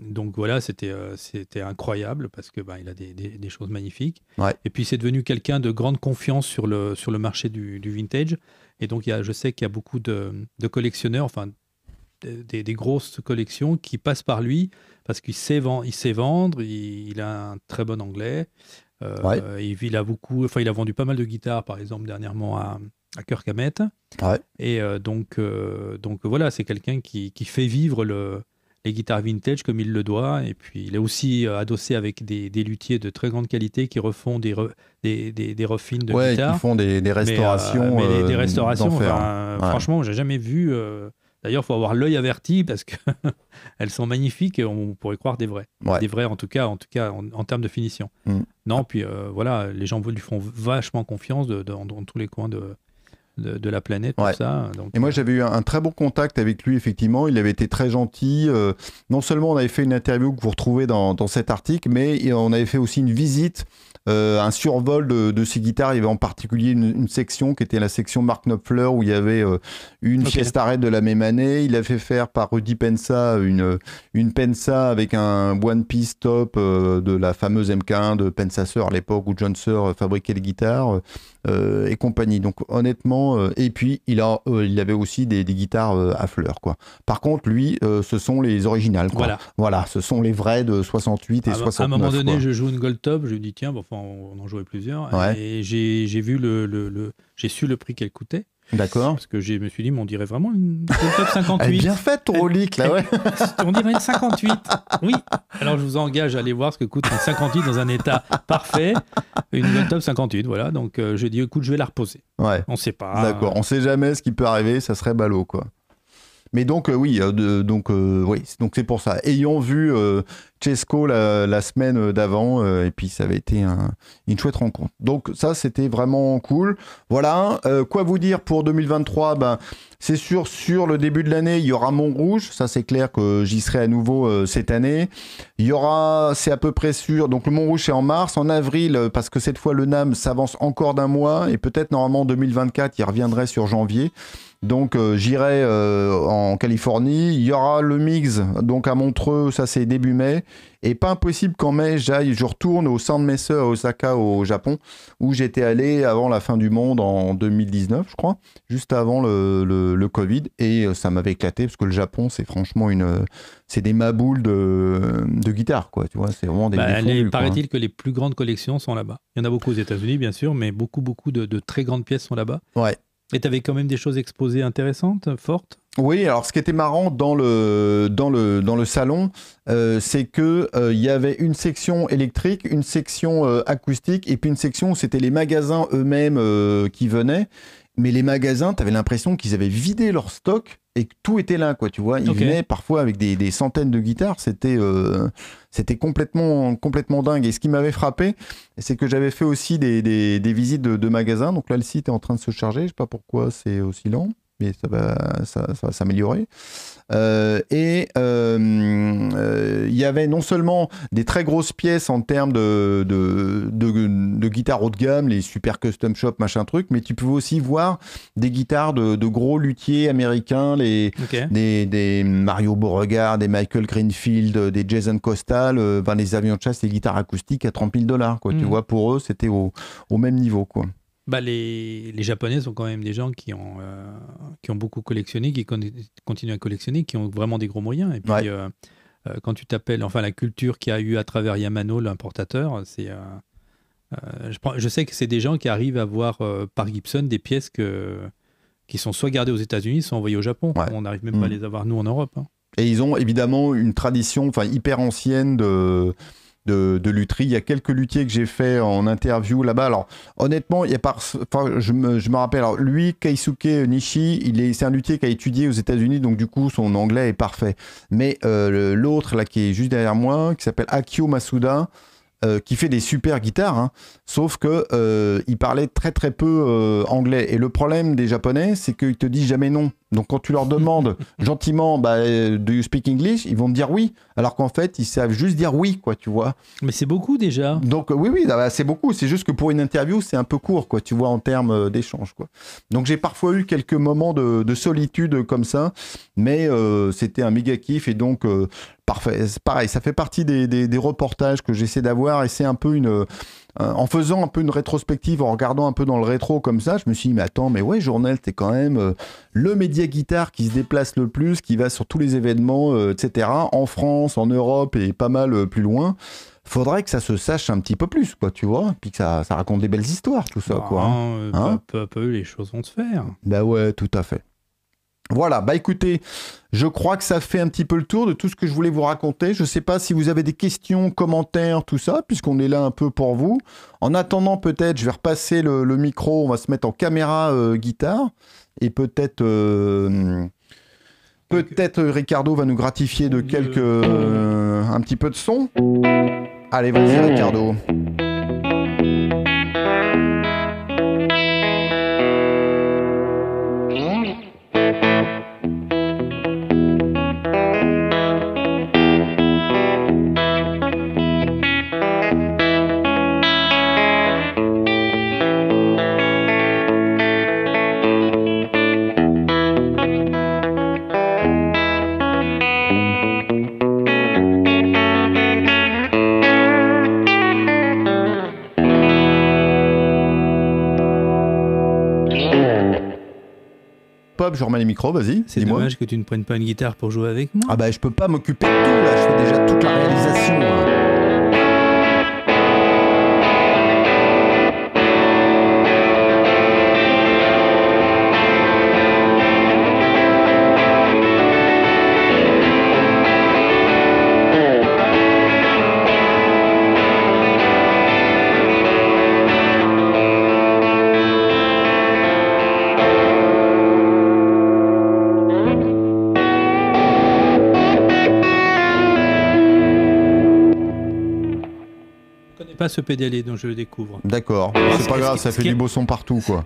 donc voilà, c'était euh, c'était incroyable parce que ben il a des, des, choses magnifiques. Et puis c'est devenu quelqu'un de grande confiance sur le sur le marché du, vintage. Et donc il y a, je sais qu'il y a beaucoup de, collectionneurs, enfin des, grosses collections qui passent par lui parce qu'il sait, vendre il sait vendre, il, a un très bon anglais. Euh, il, a beaucoup, enfin il a vendu pas mal de guitares par exemple dernièrement à, à Et donc donc voilà, c'est quelqu'un qui fait vivre le les guitares vintage comme il le doit. Et puis, il est aussi euh, adossé avec des, luthiers de très grande qualité qui refont des, des, refines de ouais, guitares. qui font des, euh, restaurations. des, euh, restaurations. Franchement, j'ai jamais vu. D'ailleurs, il faut avoir l'œil averti parce qu'elles sont magnifiques et on pourrait croire des vrais. Des vrais, en tout cas, en, tout cas, en, termes de finition. Mm. Non, puis voilà, les gens lui font vachement confiance dans, tous les coins de, de, la planète, tout ça. et moi, euh, j'avais eu un, très bon contact avec lui, effectivement. Il avait été très gentil. Euh, non seulement on avait fait une interview que vous retrouvez dans, dans cet article, mais on avait fait aussi une visite euh, un survol de, de, ces guitares. Il y avait en particulier une, section qui était la section Mark Knopfler où il y avait euh, une okay. pièce de la même année. Il a fait faire par Rudy Pensa une, une Pensa avec un One Piece top euh, de la fameuse MK1 de Pensa Sir à l'époque où John Sir fabriquait les guitares et compagnie. Donc honnêtement, et puis il, a, il avait aussi des, guitares à fleurs. Quoi. Par contre, lui, ce sont les originales. Voilà. voilà, ce sont les vrais de 68 et 69. À un moment donné, je joue une Gold Top, je lui dis tiens, bon, on en jouait plusieurs. Et j'ai vu le, j'ai su le prix qu'elle coûtait. D'accord. Parce que je me suis dit, mais on dirait vraiment une, top 58. Elle est bien faite ton relique, là, ouais. on dirait une 58. Oui. Alors, je vous engage à aller voir ce que coûte une 58 dans un état parfait. Une top 58, voilà. Donc, euh, j'ai dit écoute, je vais la reposer. Ouais. On sait pas. D'accord. On sait jamais ce qui peut arriver. Ça serait ballot, quoi. Mais donc, euh, oui, euh, donc, euh, oui, donc c'est pour ça. Ayant vu Chesco la, semaine d'avant, et puis ça avait été une chouette rencontre. Donc ça, c'était vraiment cool. Voilà. quoi vous dire pour 2023 ben, c'est sûr, sur le début de l'année, il y aura Montrouge. Ça, c'est clair que j'y serai à nouveau cette année. Il y aura, c'est à peu près sûr. Donc, le Montrouge, c'est en mars. En avril, parce que cette fois, le NAM s'avance encore d'un mois. Et peut-être, normalement, en 2024, il reviendrait sur janvier. Donc euh, j'irai euh, en Californie. Il y aura le mix donc à Montreux, ça c'est début mai. Et pas impossible qu'en mai j'aille, je retourne au Messer à euh, Osaka au Japon, où j'étais allé avant la fin du monde en 2019, je crois, juste avant le, Covid. Et ça m'avait éclaté parce que le Japon c'est franchement une, c'est des maboules de, de guitare quoi. Tu vois, c'est vraiment des. Bah, hein. paraît-il que les plus grandes collections sont là-bas. Il y en a beaucoup aux États-Unis bien sûr, mais beaucoup beaucoup de, de très grandes pièces sont là-bas. Ouais. Et tu avais quand même des choses exposées intéressantes, fortes Oui, alors ce qui était marrant dans le, dans le, dans le salon, euh, c'est qu'il euh, y avait une section électrique, une section euh, acoustique, et puis une section où c'était les magasins eux-mêmes qui venaient. Mais les magasins, tu avais l'impression qu'ils avaient vidé leur stock et tout était là, quoi, tu vois. Il venait parfois avec des, centaines de guitares, euh, c'était complètement, complètement dingue. Et ce qui m'avait frappé, c'est que j'avais fait aussi des, visites de, de, magasins. Donc là, le site est en train de se charger, je sais pas pourquoi c'est aussi lent mais ça va, ça, va s'améliorer. Euh, et euh, euh, il y avait non seulement des très grosses pièces en termes de, de, de, guitares haut de gamme, les super custom shop, machin truc, mais tu pouvais aussi voir des guitares de, gros luthiers américains, les, des, Mario Beauregard, des Michael Greenfield, des Jason Costal, ben les avions de chasse, les guitares acoustiques à 30 000 dollars. Tu hmm. vois, pour eux, c'était au, au même niveau. quoi bah les, les, Japonais sont quand même des gens qui ont, euh, qui ont beaucoup collectionné, qui continuent à collectionner, qui ont vraiment des gros moyens. Et puis, euh, euh, quand tu t'appelles, enfin, la culture qu'il y a eu à travers Yamano, l'importateur, c'est. Je, je, sais que c'est des gens qui arrivent à voir par Gibson des pièces que, qui sont soit gardées aux États-Unis, soit envoyées au Japon. On n'arrive même pas à mm. les avoir, nous, en Europe. Hein. Et ils ont évidemment une tradition enfin, hyper ancienne de de, de Il y a quelques luthiers que j'ai fait en interview là-bas. Alors, honnêtement, il y par... je, me, rappelle, lui, Keisuke Nishi, il est, c'est un luthier qui a étudié aux États-Unis, donc du coup, son anglais est parfait. Mais euh, l'autre, là, qui est juste derrière moi, qui s'appelle Akio Masuda, euh, qui fait des super guitares, hein. sauf que euh, il parlait très très peu anglais. Et le problème des Japonais, c'est qu'ils te disent jamais non. Donc quand tu leur demandes gentiment, bah, euh, do you speak English, ils vont te dire oui, alors qu'en fait ils savent juste dire oui, quoi, tu vois. Mais c'est beaucoup déjà. Donc oui, oui, ah bah, c'est beaucoup. C'est juste que pour une interview, c'est un peu court, quoi, tu vois, en termes euh, d'échange, quoi. Donc j'ai parfois eu quelques moments de, solitude comme ça, mais euh, c'était un méga kiff et donc parfait. Pareil, ça fait partie des reportages que j'essaie d'avoir et c'est un peu une euh, en faisant un peu une rétrospective, en regardant un peu dans le rétro comme ça, je me suis dit, mais attends, mais ouais, Journal, t'es quand même euh, le média guitare qui se déplace le plus, qui va sur tous les événements, euh, etc., en France, en Europe et pas mal plus loin. Faudrait que ça se sache un petit peu plus, quoi, tu vois, puis que ça, raconte des belles histoires, tout ça, bah, quoi. un hein. hein, hein Peu, à peu, les choses vont se faire. Bah ouais, tout à fait. Voilà, bah écoutez, je crois que ça fait un petit peu le tour de tout ce que je voulais vous raconter. Je ne sais pas si vous avez des questions, commentaires, tout ça, puisqu'on est là un peu pour vous. En attendant, peut-être, je vais repasser le, micro, on va se mettre en caméra euh, guitare, et peut-être... Euh, peut-être euh, Ricardo va nous gratifier de quelques... un petit peu de son. Allez, vas-y Ricardo. je remets les micros, vas-y. C'est dommage que tu ne prennes pas une guitare pour jouer avec moi. Ah bah je peux pas m'occuper de tout là, je fais déjà toute la réalisation. Là. ce pédalier dont je le découvre. D'accord, c'est pas grave, ça fait du beau son partout quoi.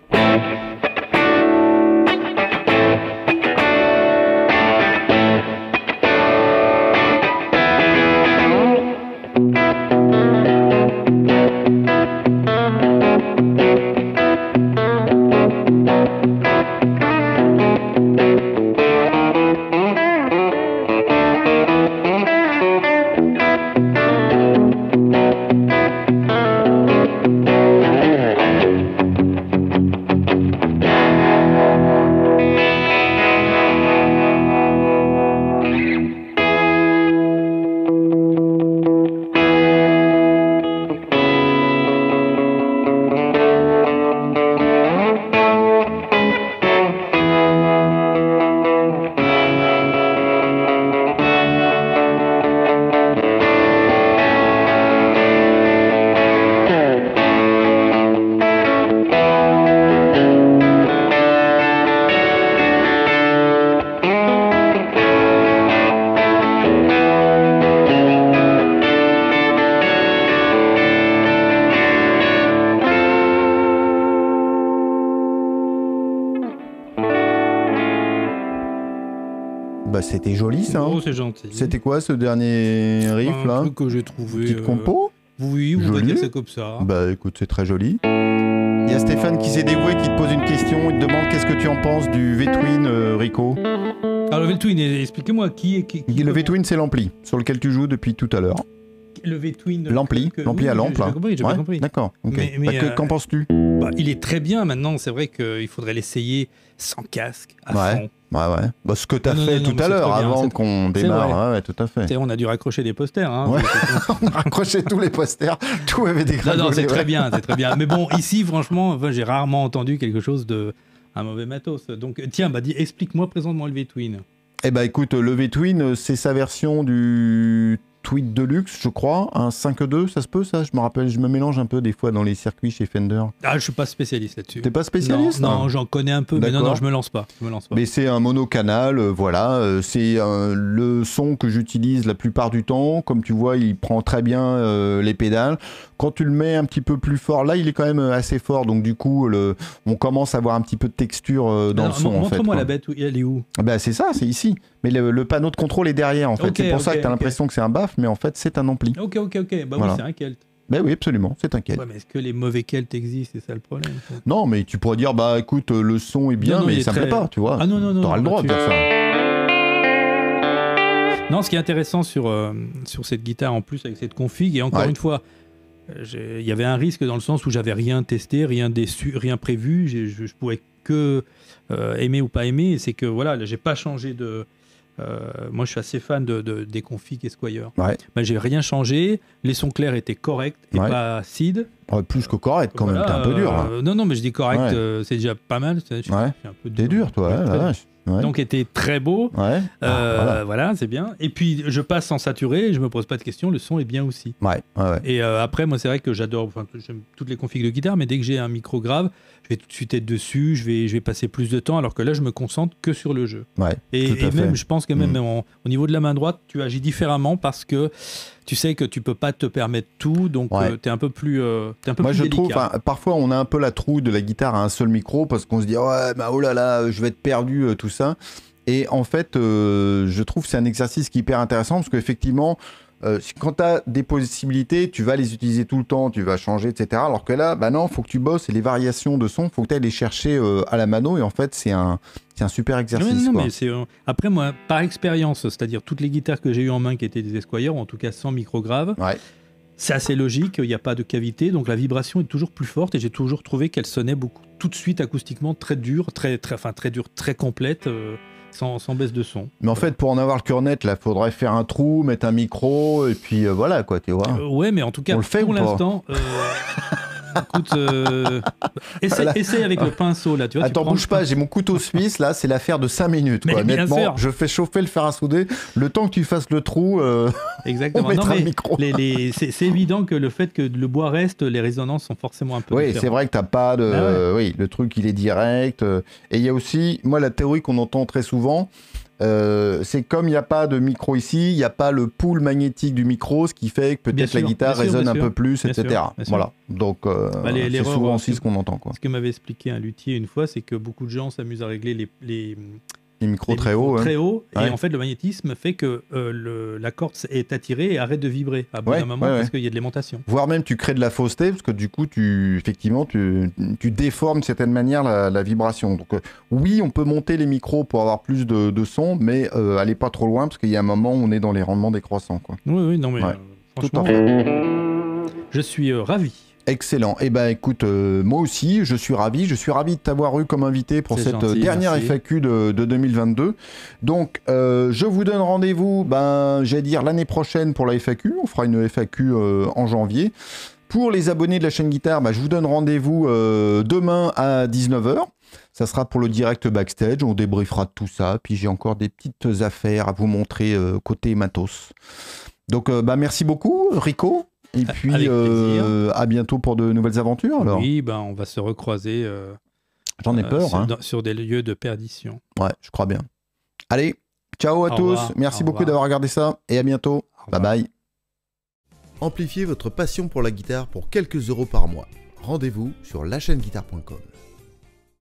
C'était joli ça. Oh, hein. c'est gentil. C'était quoi ce dernier riff là Un truc que j'ai trouvé. Petite euh, compo Oui, vous c'est comme ça. Bah écoute, c'est très joli. Il y a Stéphane qui s'est dévoué, qui te pose une question. Il te demande qu'est-ce que tu en penses du V-Twin, euh, Rico Alors, ah, le v eh, expliquez-moi qui est. Qui, le v c'est l'ampli sur lequel tu joues depuis tout à l'heure. Le v euh, L'ampli, l'ampli à lampe. J'ai compris, j'ai compris. D'accord. ok bah, Qu'en penses-tu bah, il est très bien maintenant. C'est vrai qu'il faudrait l'essayer sans casque, à ouais. Ouais, ouais. Bah, ce que tu as fait tout à l'heure, avant qu'on démarre. tout à fait. on a dû raccrocher des posters. Hein. on a raccroché tous les posters. Tout avait des Non, non, c'est très bien, c'est très bien. Mais bon, ici, franchement, j'ai rarement entendu quelque chose de un mauvais matos. Donc, tiens, bah, explique-moi, présentement le V-Twin. Eh bah, écoute, le V-Twin, c'est sa version du tweet de luxe, je crois, un 5.2, ça se peut ça Je me rappelle, je me mélange un peu des fois dans les circuits chez Fender. Ah, je suis pas spécialiste là-dessus. T'es pas spécialiste Non, j'en connais un peu, mais non, non, je me lance pas. Je me lance pas. Mais c'est un mono canal, euh, voilà, euh, c'est euh, le son que j'utilise la plupart du temps. Comme tu vois, il prend très bien les pédales. Quand tu le mets un petit peu plus fort, là, il est quand même assez fort, donc du coup, on commence à avoir un petit peu de texture dans le son. Montre-moi la bête, elle est où ah Bah, c'est ça, c'est ici. Mais le, panneau de contrôle est derrière en fait. c'est pour ça que tu as l'impression que c'est un BAF, mais en fait c'est un ampli. Ok, ok, ok. Bah oui, c'est un Kelt. Ben oui, absolument, c'est un kelt. mais est-ce que les mauvais Kelt existent C'est ça le problème. Non, mais tu pourrais dire, bah écoute, le son est bien, mais ça me pas, tu vois. Ah non, non, non. T'auras le droit de faire ça. Non, ce qui est intéressant sur, euh, sur cette guitare en plus avec cette config, et encore une fois, euh, il y avait un risque dans le sens où j'avais rien testé, rien rien prévu, je, pouvais que euh, aimer ou pas aimer, c'est que voilà, j'ai pas changé de, euh, moi, je suis assez fan de, des configs Esquire. j'ai rien changé. Les sons clairs étaient corrects et pas acides. plus que correct, quand même, t'es un peu dur. Euh, non, non, mais je dis correct, euh, c'est déjà pas mal. c'est dur, dur, toi, donc était très beau. Ah, euh, voilà, c'est bien. Et puis je passe sans saturer, je me pose pas de questions, le son est bien aussi. Ouais. Et euh, après, moi c'est vrai que j'adore, j'aime toutes les configs de guitare, mais dès que j'ai un micro grave, je vais tout de suite être dessus, je vais, je vais passer plus de temps, alors que là je me concentre que sur le jeu. et, et même, je pense que même mm. au niveau de la main droite, tu agis différemment parce que tu sais que tu peux pas te permettre tout, donc euh, tu es un peu plus. Euh, Moi, je trouve, parfois, on a un peu la trouille de la guitare à un seul micro parce qu'on se dit, ouais bah, oh là là, je vais être perdu, euh, tout ça. Et en fait, je trouve que c'est un exercice qui est hyper intéressant parce qu'effectivement, euh, quand tu as des possibilités, tu vas les utiliser tout le temps, tu vas changer, etc. Alors que là, bah non, faut que tu bosses et les variations de son, faut que tu ailles les chercher euh, à la mano et en fait, c'est un, un super exercice. Euh, après, moi, par expérience, c'est-à-dire toutes les guitares que j'ai eu en main qui étaient des Esquire, en tout cas sans micro ouais. c'est assez logique, il n'y a pas de cavité, donc la vibration est toujours plus forte et j'ai toujours trouvé qu'elle sonnait beaucoup, tout de suite acoustiquement très dure, très, très, très dure, très complète sans, baisse de son. Mais en fait, pour en avoir le cœur net, là, faudrait faire un trou, mettre un micro, et puis euh, voilà, quoi, tu vois. Euh, ouais, mais en tout cas, on le fait pour l'instant, euh, Écoute, euh, essaie, avec le pinceau là. Tu Attends, bouge pas, j'ai mon couteau suisse là, c'est l'affaire de 5 minutes. Quoi. je fais chauffer le fer à souder. Le temps que tu fasses le trou, euh, Exactement. on mettra le micro. c'est évident que le fait que le bois reste, les résonances sont forcément un peu. Oui, c'est vrai que t'as pas de. Ah oui, le truc il est direct. Euh, et il y a aussi, moi, la théorie qu'on entend très souvent, euh, c'est comme il n'y a pas de micro ici, il n'y a pas le pool magnétique du micro, ce qui fait que peut-être la guitare résonne un peu plus, etc. voilà. Donc, euh, bah, c'est souvent aussi ce qu'on entend. Ce que m'avait expliqué un luthier une fois, c'est que beaucoup de gens s'amusent à régler les, les, les micros très hauts. Hein. Très haut, Et en fait, le magnétisme fait que euh, la corde est attirée et arrête de vibrer à un moment parce qu'il y a de l'aimantation. Voire même, tu crées de la fausseté parce que du coup, tu, effectivement, tu, déformes d'une certaine manière la, vibration. Donc, euh, oui, on peut monter les micros pour avoir plus de, son, mais euh, pas trop loin parce qu'il y a un moment où on est dans les rendements décroissants. Quoi. Oui, oui, non, mais franchement, je suis ravi. Excellent. Eh ben écoute, euh, moi aussi, je suis ravi. Je suis ravi de t'avoir eu comme invité pour cette euh, dernière FAQ de, 2022. Donc, euh, je vous donne rendez-vous, ben, j'allais dire l'année prochaine pour la FAQ. On fera une FAQ en janvier. Pour les abonnés de la chaîne Guitare, ben, je vous donne rendez-vous demain à 19h. Ça sera pour le direct backstage. On débriefera tout ça. Puis j'ai encore des petites affaires à vous montrer côté matos. Donc, ben, merci beaucoup, Rico. Et puis, euh, à bientôt pour de nouvelles aventures, Oui, ben, on va se recroiser. Euh, ai euh, peur. Hein. Sur, des lieux de perdition. Ouais, je crois bien. Allez, ciao à tous. Merci beaucoup d'avoir regardé ça et à bientôt. Bye bye. Amplifiez votre passion pour la guitare pour quelques euros par mois. Rendez-vous sur lachaîneguitare.com.